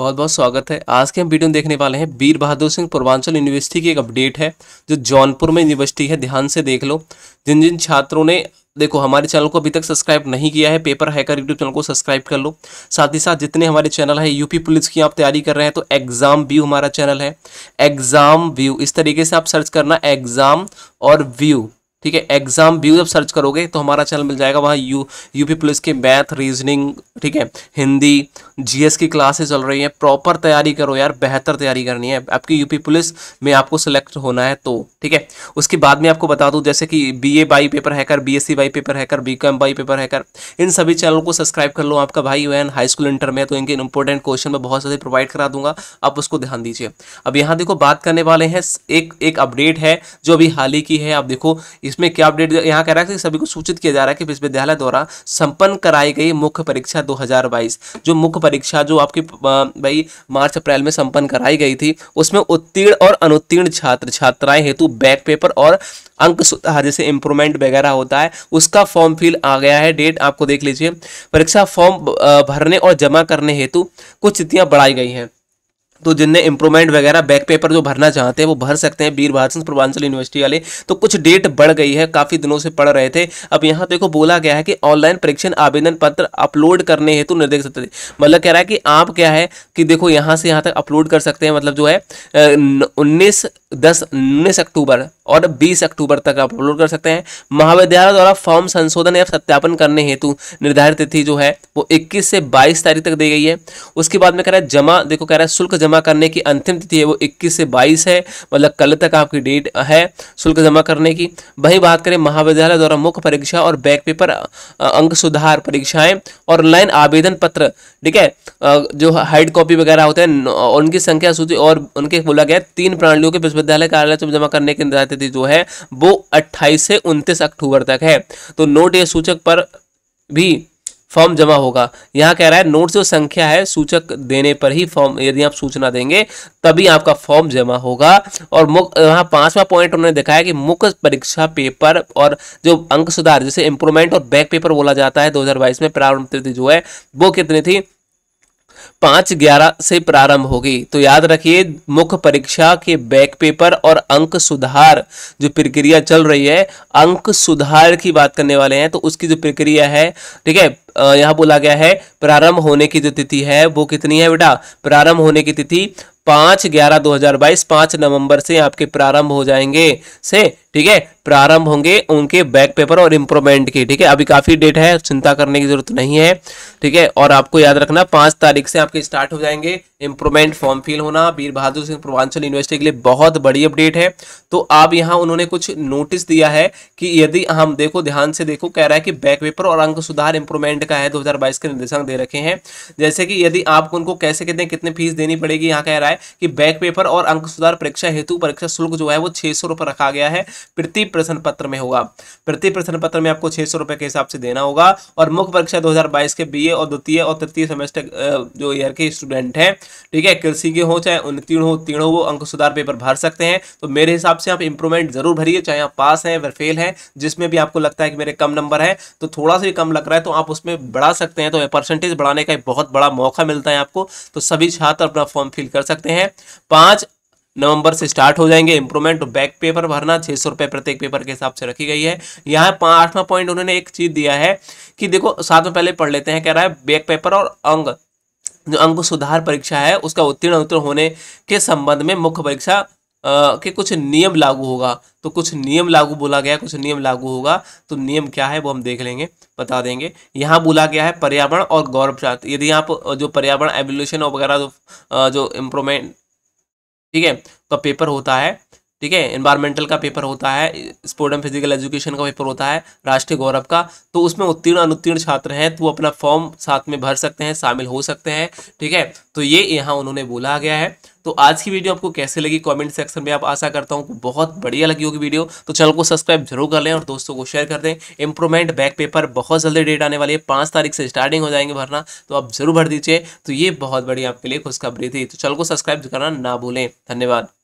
बहुत बहुत स्वागत है आज के हम वीडियो में देखने वाले हैं वीर बहादुर सिंह पूर्वांचल यूनिवर्सिटी की एक अपडेट है जो जौनपुर में यूनिवर्सिटी है ध्यान से देख लो जिन जिन छात्रों ने देखो हमारे चैनल को अभी तक सब्सक्राइब नहीं किया है पेपर हैकर यूट्यूब चैनल को सब्सक्राइब कर लो साथ ही साथ जितने हमारे चैनल है यूपी पुलिस की आप तैयारी कर रहे हैं तो एग्जाम व्यू हमारा चैनल है एग्जाम व्यू इस तरीके से आप सर्च करना एग्जाम और व्यू ठीक है एग्जाम व्यू जब सर्च करोगे तो हमारा चैनल मिल जाएगा वहाँ यू यूपी पुलिस के मैथ रीजनिंग ठीक है हिंदी जीएस की क्लासेस चल रही हैं प्रॉपर तैयारी करो यार बेहतर तैयारी करनी है आपकी यूपी पुलिस में आपको सिलेक्ट होना है तो ठीक है उसके बाद में आपको बता दूँ जैसे कि B A by paper hacker B S C by paper hacker B com by paper hacker इन सभी चैनल को सब्सक्राइब कर लो आपका भाई वैन हाई स्कूल इंटर में तो इनके इंपॉर्टेंट क्वेश्चन में बहुत सारे प्रोवाइड करा दूंगा आप उसको ध्यान दीजिए अब यहाँ देखो बात करने वाले हैं एक एक अपडेट है जो अभी हाल ही की है आप देखो इसमें क्या अपडेट यहाँ कह रहा है कि सभी को सूचित किया जा रहा है कि विश्वविद्यालय द्वारा संपन्न कराई गई मुख्य परीक्षा 2022 जो मुख्य परीक्षा जो आपकी भाई मार्च अप्रैल में संपन्न कराई गई थी उसमें उत्तीर्ण और अनुत्तीर्ण छात्र छात्राएं हेतु बैक पेपर और अंक सुधार हाँ, जैसे इंप्रूवमेंट वगैरह होता है उसका फॉर्म फिल आ गया है डेट आपको देख लीजिए परीक्षा फॉर्म भरने और जमा करने हेतु कुछ स्थितियाँ बढ़ाई गई हैं तो जिनने इंप्रूवमेंट वगैरह बैक पेपर जो भरना चाहते हैं वो भर सकते हैं वीर बहादुर सिंह पूर्वांचल यूनिवर्सिटी वाले तो कुछ डेट बढ़ गई है काफ़ी दिनों से पढ़ रहे थे अब यहाँ देखो बोला गया है कि ऑनलाइन परीक्षण आवेदन पत्र अपलोड करने हेतु निर्देश मतलब कह रहा है कि आप क्या है कि देखो यहाँ से यहाँ तक अपलोड कर सकते हैं मतलब जो है उन्नीस दस उन्नीस अक्टूबर और बीस अक्टूबर तक आप अपलोड कर सकते हैं महाविद्यालय द्वारा फॉर्म संशोधन या सत्यापन करने हेतु निर्धारित तिथि जो है वो 21 से 22 तारीख तक दी गई है उसके बाद में कह रहा है जमा देखो कह रहा है शुल्क जमा करने की अंतिम तिथि है वो 21 से 22 है मतलब कल तक आपकी डेट है शुल्क जमा करने की वहीं बात करें महाविद्यालय द्वारा मुख्य परीक्षा और बैक पेपर अंक सुधार परीक्षाएं और ऑनलाइन आवेदन पत्र ठीक है जो हार्ड कॉपी वगैरह होते हैं उनकी संख्या सूची और उनके बोला गया तीन प्रणालियों के विश्वविद्यालय कार्यालय में जमा करने की निर्धारित तिथि जो है वो अट्ठाईस से उनतीस अक्टूबर तक है तो नोट या सूचक पर भी फॉर्म जमा होगा यहाँ कह रहा है नोट जो संख्या है सूचक देने पर ही फॉर्म यदि आप सूचना देंगे तभी आपका फॉर्म जमा होगा और मुख यहाँ पांचवा पॉइंट उन्होंने दिखाया कि मुख्य परीक्षा पेपर और जो अंक सुधार जैसे इंप्रूवमेंट और बैक पेपर बोला जाता है 2022 में प्रारंभ तिथि जो है वो कितनी थी पांच ग्यारह से प्रारंभ होगी तो याद रखिए मुख्य परीक्षा के बैक पेपर और अंक सुधार जो प्रक्रिया चल रही है अंक सुधार की बात करने वाले हैं तो उसकी जो प्रक्रिया है ठीक है यहां बोला गया है प्रारंभ होने की जो तिथि है वो कितनी है बेटा प्रारंभ होने की तिथि पांच ग्यारह दो हज़ार बाईस पांच नवंबर से आपके प्रारंभ हो जाएंगे से ठीक है प्रारंभ होंगे उनके बैक पेपर और इम्प्रूवमेंट की ठीक है अभी काफ़ी डेट है चिंता करने की जरूरत नहीं है ठीक है और आपको याद रखना पाँच तारीख से आपके स्टार्ट हो जाएंगे इम्प्रूवमेंट फॉर्म फिल होना वीर बहादुर सिंह पूर्वांचल यूनिवर्सिटी के लिए बहुत बड़ी अपडेट है तो आप यहाँ उन्होंने कुछ नोटिस दिया है कि यदि हम देखो ध्यान से देखो कह रहा है कि बैक पेपर और अंक सुधार इंप्रूवमेंट का है दो के निर्देशांक दे रखे हैं जैसे कि यदि आपको उनको कैसे कहते हैं कितनी फीस देनी पड़ेगी यहाँ कह रहा है कि बैक पेपर और अंक सुधार परीक्षा हेतु परीक्षा शुल्क जो है वो छह सौ रखा गया है प्रति प्रश्न पत्र में होगा प्रति प्रश्न पत्र में आपको छह सौ रुपए के हिसाब से देना होगा और मुख्य परीक्षा 2022 के बीए और द्वितीय और तृतीय सेमेस्टर जो ईयर के स्टूडेंट हैं ठीक है कृषि के हो चाहे उन्तीर्ण हो तीर्ण हो वो अंक सुधार पेपर भर सकते हैं तो मेरे हिसाब से आप इंप्रूवमेंट जरूर भरिए चाहे आप पास हैं फिर फेल हैं जिसमें भी आपको लगता है कि मेरे कम नंबर है तो थोड़ा सा कम लग रहा है तो आप उसमें बढ़ा सकते हैं तो परसेंटेज बढ़ाने का एक बहुत बड़ा मौका मिलता है आपको तो सभी छात्र अपना फॉर्म फिल कर सकते हैं पांच नवंबर से स्टार्ट हो जाएंगे इंप्रूवमेंट बैक पेपर भरना छह सौ रुपये प्रत्येक पेपर के हिसाब से रखी गई है यहाँ आठवां पॉइंट उन्होंने एक चीज़ दिया है कि देखो साथ में पहले पढ़ लेते हैं कह रहा है बैक पेपर और अंग जो अंग सुधार परीक्षा है उसका उत्तीर्ण उत्तीर्ण होने के संबंध में मुख्य परीक्षा के कुछ नियम लागू होगा तो कुछ नियम लागू बोला गया कुछ नियम लागू होगा तो नियम क्या है वो हम देख लेंगे बता देंगे यहाँ बोला गया है पर्यावरण और गौरव यदि आप जो पर्यावरण एवोल्यूशन वगैरह जो जो इम्प्रूवमेंट ठीक है तो पेपर होता है ठीक है इन्वायरमेंटल का पेपर होता है स्पोर्ट एंड फिजिकल एजुकेशन का पेपर होता है राष्ट्रीय गौरव का तो उसमें उत्तीर्ण अनुत्तीर्ण छात्र हैं तो वो अपना फॉर्म साथ में भर सकते हैं शामिल हो सकते हैं ठीक है तो ये यहाँ उन्होंने बोला गया है तो आज की वीडियो आपको कैसे लगी कमेंट सेक्शन में आप आशा करता हूँ बहुत बढ़िया लगी होगी वीडियो तो चैनल को सब्सक्राइब जरूर कर लें और दोस्तों को शेयर कर दें इंप्रूवमेंट बैक पेपर बहुत जल्दी डेट आने वाली है पाँच तारीख से स्टार्टिंग हो जाएंगे भरना तो आप जरूर भर दीजिए तो ये बहुत बढ़िया आपके लिए खुशखबरी थी तो चैनल को सब्सक्राइब करना ना भूलें धन्यवाद